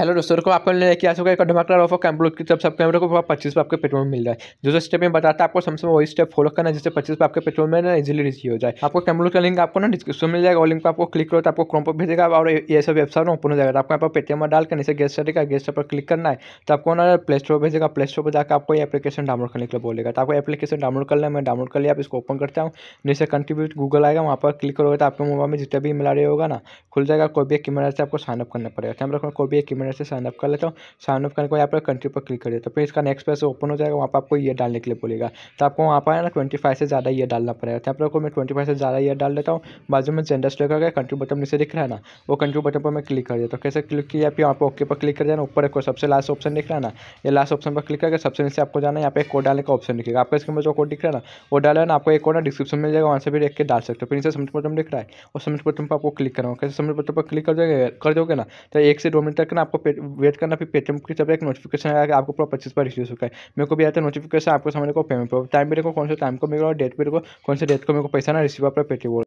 hello दोस्तों को आपको लेके आ चुका है धमाकेदार ऑफर कैम्प्लूट की तरफ सब कैमरे को पच्चीस पे आपके पेट्रोल में मिल जाए जो जो स्टेप में बताता है आपको समझ में वही स्टेप फॉलो करना है जिससे पच्चीस पे आपके पेट्रोल में ना इजीली रिसीव हो जाए आपको कैम्प्लूट का लिंक आपको ना डिस्क्रिप्शन मिल जाएगा और लिंक पर आपको क्लिक करो तो आपको क्रोम पर भेजेगा और ये सब वेबसाइट ओपन हो जाएगा तो आपको यहाँ पर पेटीएम डाल कर नीचे गेस्ट स्टडी का गेस्ट पर क्लिक करना है तो आपको ना प्ले स्टोर भेजेगा प्ले स्टोर पर जाकर आपको एप्लीकेशन डाउनलोड करने के लिए बोलेगा तो आपको एप्लीकेशन डाउनलोड करना है मैं डाउनलोड कर लिया आप इसको ओपन करता हूँ नीचे कंट्रीब्यूट गूगल आएगा वहाँ पर क्लिक करोगे तो आपके मोबाइल में जितना भी मिला रहे होगा ना खुल जाएगा कोई भी एक कैमरा से तो आपको साइनअप करना पड़ेगा तो कैमरा कोई भी एक कैमरा मैं से साइनअप कर लेता हूँ साइनअप करने के बाद यहाँ पर कंट्री पर क्लिक कर देता हो फिर इसका नेक्स्ट पेज ओपन हो जाएगा वहाँ पर आपको ये डालने के लिए बोलेगा तो आपको वहाँ पर ना ट्वेंटी फाइव से ज़्यादा ये डालना पड़ेगा तो आप लोग को मैं ट्वेंटी फाइव से ज़्यादा ये डाल देता हूँ बाजू में जेंडर स्टेक हो कंट्री बटन नीचे दिख रहा है ना वो कंट्री बटन पर मैं क्लिक कर देता हूँ कैसे क्लिक किया फिर वहाँ पर ओके पर क्लिक कर देना ऊपर एक सबसे लास्ट ऑप्शन दिख रहा है ना ये लास्ट ऑप्शन पर क्लिक करके सबसे नीचे आपको जाना है यहाँ पे कोड डालने का ऑप्शन दिखेगा आपका इसके में जो कोड दिख रहा है ना वो डाला ना आपको एक कोड ना डिस्क्रिप्शन मिल जाएगा वहाँ से भी देख के डाल सकते हो फिर इसे समझ बटन दिख रहा है और समझ बटन पर आपको क्लिक करना कैसे समझ बटन पर क्लिक कर दोगे कर दोगे ना तो एक से दो मिनट तक ना आपको वेट करना फिर पेटीएम की तरफ एक नोटिफिकेशन आएगा कि आपको पूरा पच्चीस पर रिसीव होगा मेरे को भी आता है नोटिफिकेशन आपको समझने को पेमेंट पर टाइम मेरे को कौन से टाइम को मिल रहा डेट मेरे को कौन से डेट को मेरे को पैसा ना रिसीव आप पेटीएम